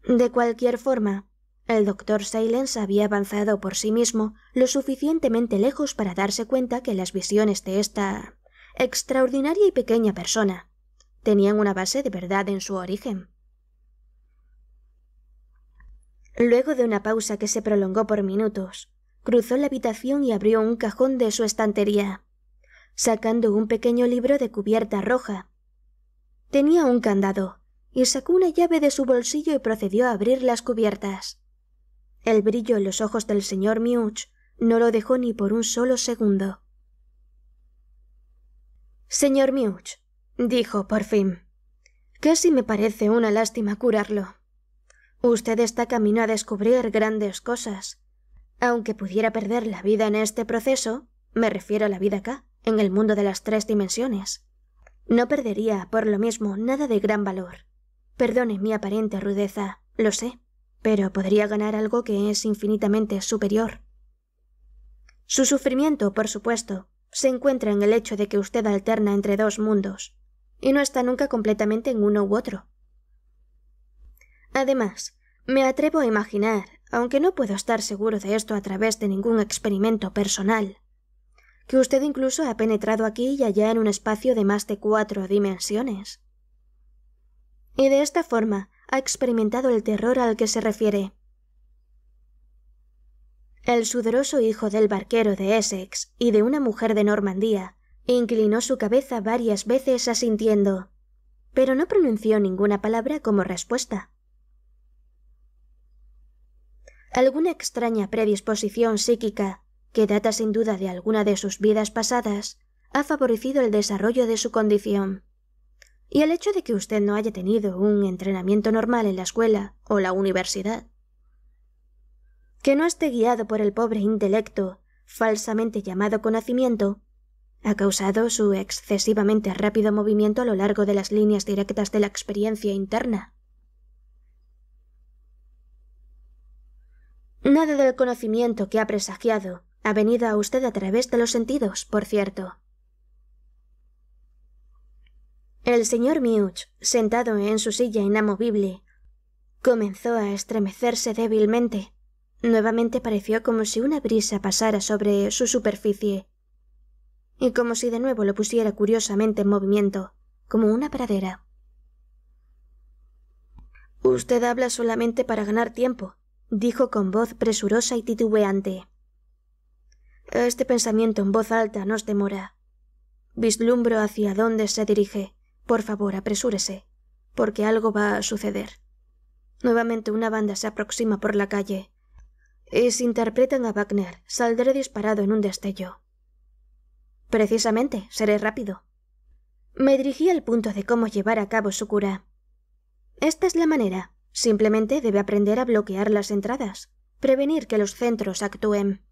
De cualquier forma, el doctor Silence había avanzado por sí mismo lo suficientemente lejos para darse cuenta que las visiones de esta extraordinaria y pequeña persona tenían una base de verdad en su origen. Luego de una pausa que se prolongó por minutos, cruzó la habitación y abrió un cajón de su estantería, sacando un pequeño libro de cubierta roja. Tenía un candado, y sacó una llave de su bolsillo y procedió a abrir las cubiertas. El brillo en los ojos del señor Much no lo dejó ni por un solo segundo. Señor Much, dijo por fin, casi me parece una lástima curarlo. Usted está camino a descubrir grandes cosas. Aunque pudiera perder la vida en este proceso, me refiero a la vida acá, en el mundo de las tres dimensiones, no perdería por lo mismo nada de gran valor. Perdone mi aparente rudeza, lo sé, pero podría ganar algo que es infinitamente superior. Su sufrimiento, por supuesto, se encuentra en el hecho de que usted alterna entre dos mundos, y no está nunca completamente en uno u otro. Además, me atrevo a imaginar, aunque no puedo estar seguro de esto a través de ningún experimento personal, que usted incluso ha penetrado aquí y allá en un espacio de más de cuatro dimensiones y de esta forma ha experimentado el terror al que se refiere. El sudoroso hijo del barquero de Essex y de una mujer de Normandía inclinó su cabeza varias veces asintiendo, pero no pronunció ninguna palabra como respuesta. Alguna extraña predisposición psíquica, que data sin duda de alguna de sus vidas pasadas, ha favorecido el desarrollo de su condición. Y el hecho de que usted no haya tenido un entrenamiento normal en la escuela o la universidad, que no esté guiado por el pobre intelecto, falsamente llamado conocimiento, ha causado su excesivamente rápido movimiento a lo largo de las líneas directas de la experiencia interna. Nada del conocimiento que ha presagiado ha venido a usted a través de los sentidos, por cierto. El señor Mewch, sentado en su silla inamovible, comenzó a estremecerse débilmente. Nuevamente pareció como si una brisa pasara sobre su superficie, y como si de nuevo lo pusiera curiosamente en movimiento, como una pradera. Usted habla solamente para ganar tiempo, dijo con voz presurosa y titubeante. Este pensamiento en voz alta nos demora. Vislumbro hacia dónde se dirige. Por favor, apresúrese, porque algo va a suceder. Nuevamente una banda se aproxima por la calle. Y si interpretan a Wagner, saldré disparado en un destello. Precisamente, seré rápido. Me dirigí al punto de cómo llevar a cabo su cura. Esta es la manera. Simplemente debe aprender a bloquear las entradas, prevenir que los centros actúen.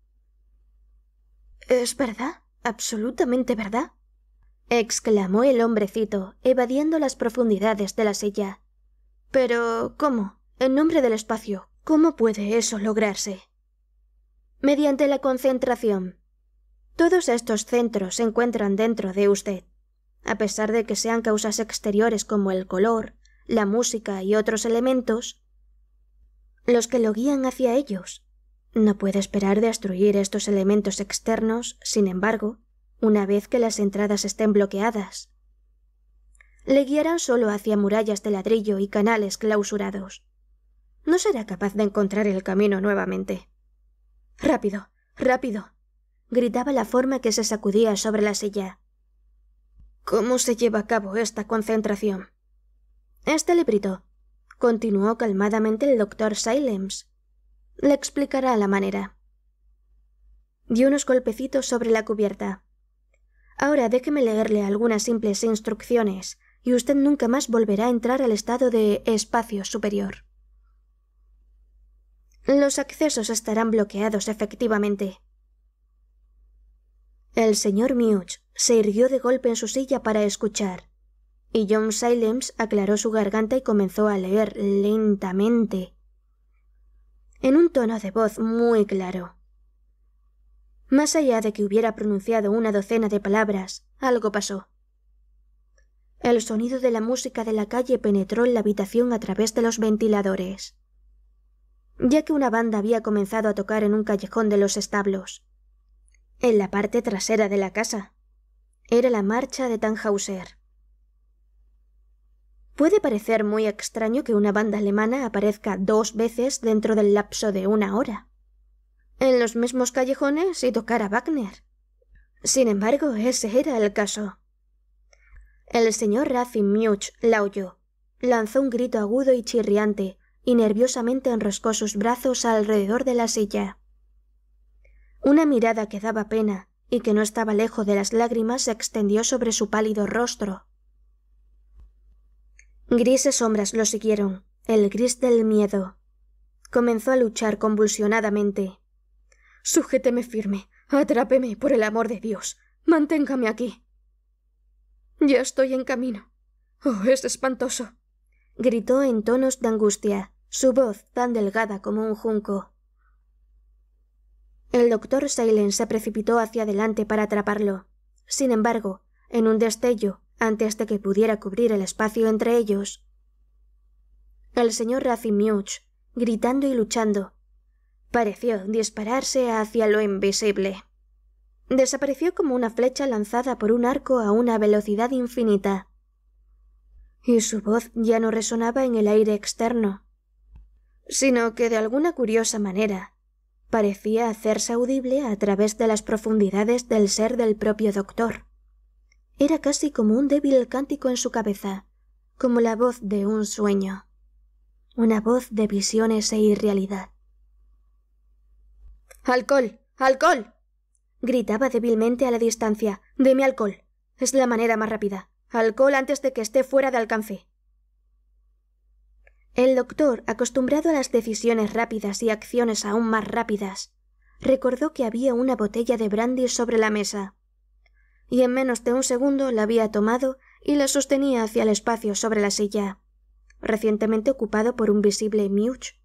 ¿Es verdad? ¿Absolutamente verdad? exclamó el hombrecito, evadiendo las profundidades de la silla. Pero, ¿cómo? En nombre del espacio, ¿cómo puede eso lograrse? Mediante la concentración. Todos estos centros se encuentran dentro de usted. A pesar de que sean causas exteriores como el color, la música y otros elementos, los que lo guían hacia ellos. No puede esperar destruir estos elementos externos, sin embargo, una vez que las entradas estén bloqueadas. Le guiarán solo hacia murallas de ladrillo y canales clausurados. No será capaz de encontrar el camino nuevamente. Rápido, rápido, gritaba la forma que se sacudía sobre la silla. ¿Cómo se lleva a cabo esta concentración? Este le gritó. Continuó calmadamente el doctor Silems. Le explicará la manera. Dio unos golpecitos sobre la cubierta. Ahora déjeme leerle algunas simples instrucciones, y usted nunca más volverá a entrar al estado de espacio superior. Los accesos estarán bloqueados efectivamente. El señor Mewch se irguió de golpe en su silla para escuchar, y John Silence aclaró su garganta y comenzó a leer lentamente, en un tono de voz muy claro. Más allá de que hubiera pronunciado una docena de palabras, algo pasó. El sonido de la música de la calle penetró en la habitación a través de los ventiladores, ya que una banda había comenzado a tocar en un callejón de los establos, en la parte trasera de la casa. Era la marcha de Tannhauser. Puede parecer muy extraño que una banda alemana aparezca dos veces dentro del lapso de una hora en los mismos callejones y tocar a Wagner. Sin embargo, ese era el caso. El señor Much la oyó. Lanzó un grito agudo y chirriante, y nerviosamente enroscó sus brazos alrededor de la silla. Una mirada que daba pena y que no estaba lejos de las lágrimas se extendió sobre su pálido rostro. Grises sombras lo siguieron, el gris del miedo. Comenzó a luchar convulsionadamente, Sujéteme firme. Atrápeme, por el amor de Dios. Manténgame aquí. Ya estoy en camino. Oh, es espantoso. gritó en tonos de angustia, su voz tan delgada como un junco. El doctor Silent se precipitó hacia adelante para atraparlo. Sin embargo, en un destello, antes de que pudiera cubrir el espacio entre ellos, el señor Much, gritando y luchando, pareció dispararse hacia lo invisible. Desapareció como una flecha lanzada por un arco a una velocidad infinita. Y su voz ya no resonaba en el aire externo, sino que de alguna curiosa manera parecía hacerse audible a través de las profundidades del ser del propio doctor. Era casi como un débil cántico en su cabeza, como la voz de un sueño, una voz de visiones e irrealidad. Alcohol. Alcohol. gritaba débilmente a la distancia. Deme alcohol. Es la manera más rápida. Alcohol antes de que esté fuera de alcance. El doctor, acostumbrado a las decisiones rápidas y acciones aún más rápidas, recordó que había una botella de brandy sobre la mesa. Y en menos de un segundo la había tomado y la sostenía hacia el espacio sobre la silla, recientemente ocupado por un visible Mewch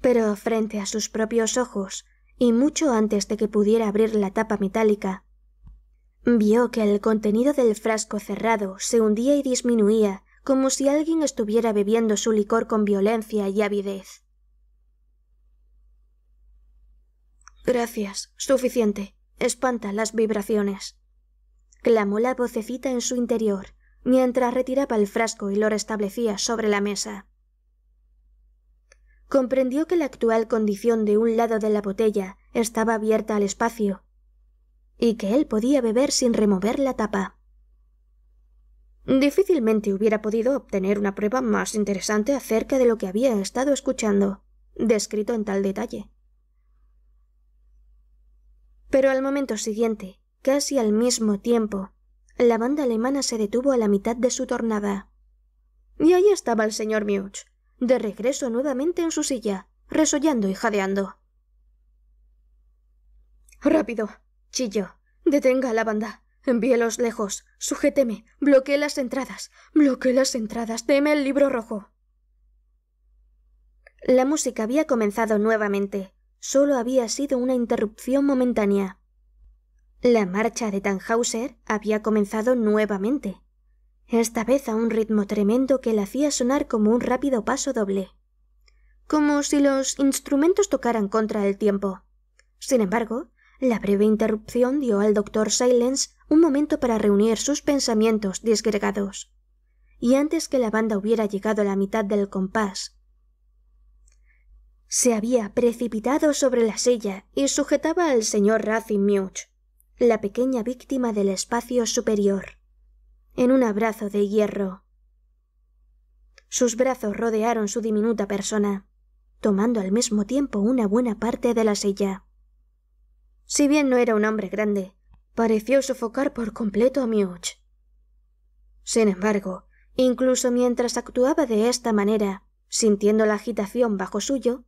pero frente a sus propios ojos, y mucho antes de que pudiera abrir la tapa metálica, vio que el contenido del frasco cerrado se hundía y disminuía como si alguien estuviera bebiendo su licor con violencia y avidez. Gracias, suficiente. Espanta las vibraciones. clamó la vocecita en su interior, mientras retiraba el frasco y lo restablecía sobre la mesa comprendió que la actual condición de un lado de la botella estaba abierta al espacio y que él podía beber sin remover la tapa. Difícilmente hubiera podido obtener una prueba más interesante acerca de lo que había estado escuchando, descrito en tal detalle. Pero al momento siguiente, casi al mismo tiempo, la banda alemana se detuvo a la mitad de su tornada. Y ahí estaba el señor Mutch, de regreso nuevamente en su silla, resollando y jadeando. Rápido, chillo. Detenga a la banda. Envíelos lejos. Sujéteme. Bloquee las entradas. Bloquee las entradas. Deme el libro rojo. La música había comenzado nuevamente. Solo había sido una interrupción momentánea. La marcha de Tannhauser había comenzado nuevamente esta vez a un ritmo tremendo que le hacía sonar como un rápido paso doble, como si los instrumentos tocaran contra el tiempo. Sin embargo, la breve interrupción dio al doctor Silence un momento para reunir sus pensamientos disgregados. Y antes que la banda hubiera llegado a la mitad del compás, se había precipitado sobre la silla y sujetaba al señor Racing Mewch, la pequeña víctima del espacio superior en un abrazo de hierro. Sus brazos rodearon su diminuta persona, tomando al mismo tiempo una buena parte de la silla. Si bien no era un hombre grande, pareció sofocar por completo a Mewch. Sin embargo, incluso mientras actuaba de esta manera, sintiendo la agitación bajo suyo,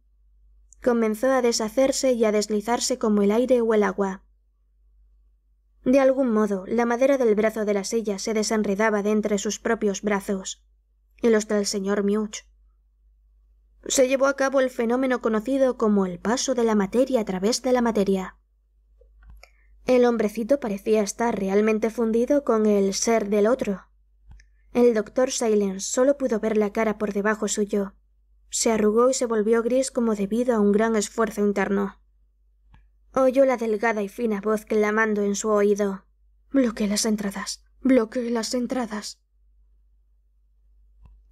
comenzó a deshacerse y a deslizarse como el aire o el agua. De algún modo, la madera del brazo de la silla se desenredaba de entre sus propios brazos y los del señor Mewch. Se llevó a cabo el fenómeno conocido como el paso de la materia a través de la materia. El hombrecito parecía estar realmente fundido con el ser del otro. El doctor Silence solo pudo ver la cara por debajo suyo. Se arrugó y se volvió gris como debido a un gran esfuerzo interno. Oyó la delgada y fina voz clamando en su oído. Bloqueé las entradas. Bloqueé las entradas.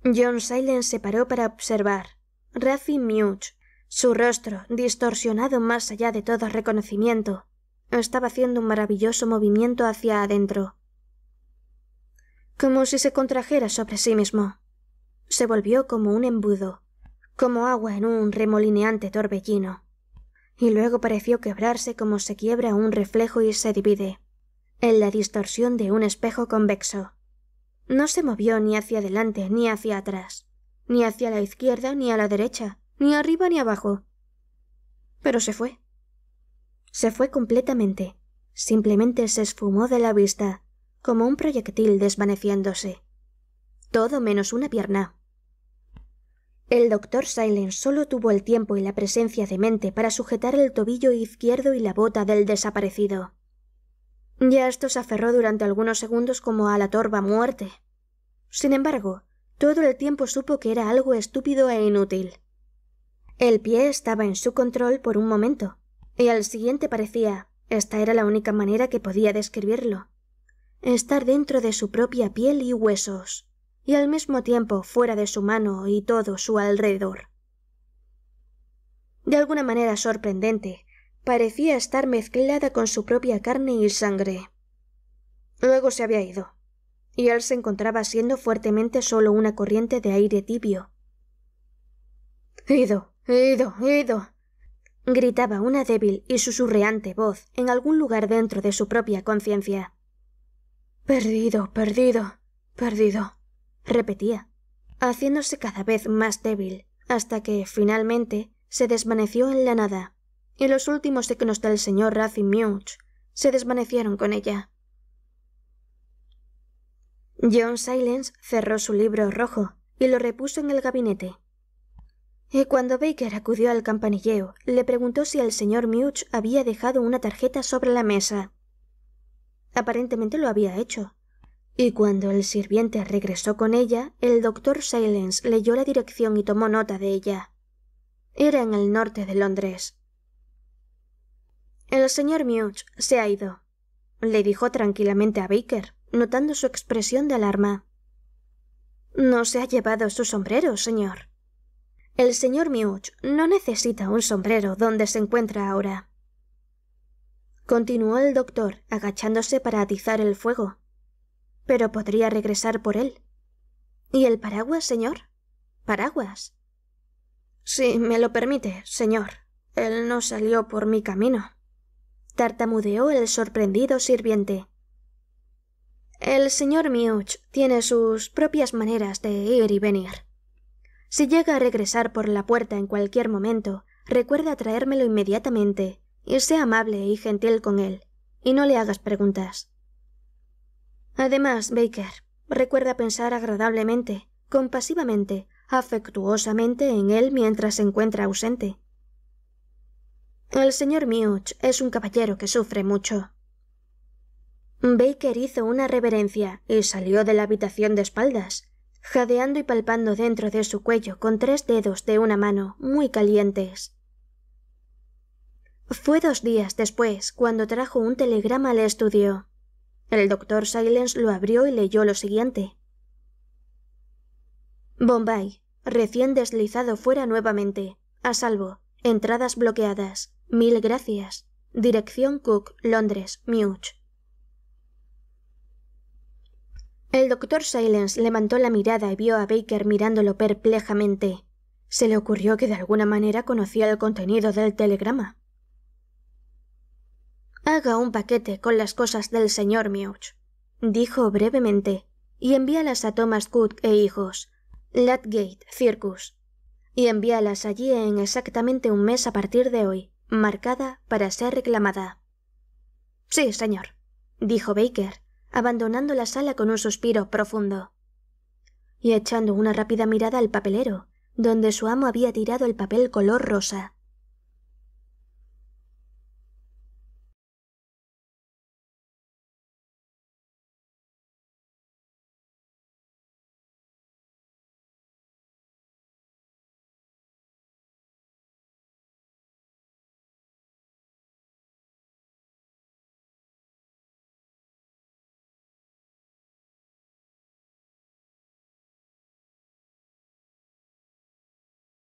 John Silence se paró para observar. Rafi Mute, su rostro, distorsionado más allá de todo reconocimiento, estaba haciendo un maravilloso movimiento hacia adentro. Como si se contrajera sobre sí mismo. Se volvió como un embudo, como agua en un remolineante torbellino y luego pareció quebrarse como se quiebra un reflejo y se divide, en la distorsión de un espejo convexo. No se movió ni hacia adelante ni hacia atrás, ni hacia la izquierda ni a la derecha, ni arriba ni abajo. Pero se fue. Se fue completamente. Simplemente se esfumó de la vista, como un proyectil desvaneciéndose. Todo menos una pierna. El doctor Silence solo tuvo el tiempo y la presencia de mente para sujetar el tobillo izquierdo y la bota del desaparecido. Ya esto se aferró durante algunos segundos como a la torva muerte. Sin embargo, todo el tiempo supo que era algo estúpido e inútil. El pie estaba en su control por un momento, y al siguiente parecía esta era la única manera que podía describirlo estar dentro de su propia piel y huesos y al mismo tiempo fuera de su mano y todo su alrededor. De alguna manera sorprendente, parecía estar mezclada con su propia carne y sangre. Luego se había ido, y él se encontraba siendo fuertemente solo una corriente de aire tibio. Ido, ido, ido. gritaba una débil y susurreante voz en algún lugar dentro de su propia conciencia. Perdido, perdido, perdido repetía, haciéndose cada vez más débil, hasta que, finalmente, se desvaneció en la nada, y los últimos de signos el señor Much se desvanecieron con ella. John Silence cerró su libro rojo y lo repuso en el gabinete. Y cuando Baker acudió al campanilleo, le preguntó si el señor Much había dejado una tarjeta sobre la mesa. Aparentemente lo había hecho, y cuando el sirviente regresó con ella, el doctor Silence leyó la dirección y tomó nota de ella. Era en el norte de Londres. El señor Much se ha ido, le dijo tranquilamente a Baker, notando su expresión de alarma. No se ha llevado su sombrero, señor. El señor Much no necesita un sombrero donde se encuentra ahora. Continuó el doctor, agachándose para atizar el fuego, pero podría regresar por él. ¿Y el paraguas, señor? Paraguas. Si me lo permite, señor. Él no salió por mi camino. Tartamudeó el sorprendido sirviente. El señor Miuch tiene sus propias maneras de ir y venir. Si llega a regresar por la puerta en cualquier momento, recuerda traérmelo inmediatamente, y sea amable y gentil con él, y no le hagas preguntas. Además, Baker, recuerda pensar agradablemente, compasivamente, afectuosamente en él mientras se encuentra ausente. El señor Mewch es un caballero que sufre mucho. Baker hizo una reverencia y salió de la habitación de espaldas, jadeando y palpando dentro de su cuello con tres dedos de una mano muy calientes. Fue dos días después cuando trajo un telegrama al estudio. El doctor Silence lo abrió y leyó lo siguiente. Bombay, recién deslizado fuera nuevamente, a salvo, entradas bloqueadas, mil gracias. Dirección Cook, Londres, Much. El doctor Silence levantó la mirada y vio a Baker mirándolo perplejamente. Se le ocurrió que de alguna manera conocía el contenido del telegrama. Haga un paquete con las cosas del señor Mewch, dijo brevemente, y envíalas a Thomas Cook e hijos, Ladgate Circus, y envíalas allí en exactamente un mes a partir de hoy, marcada para ser reclamada. Sí, señor, dijo Baker, abandonando la sala con un suspiro profundo y echando una rápida mirada al papelero, donde su amo había tirado el papel color rosa.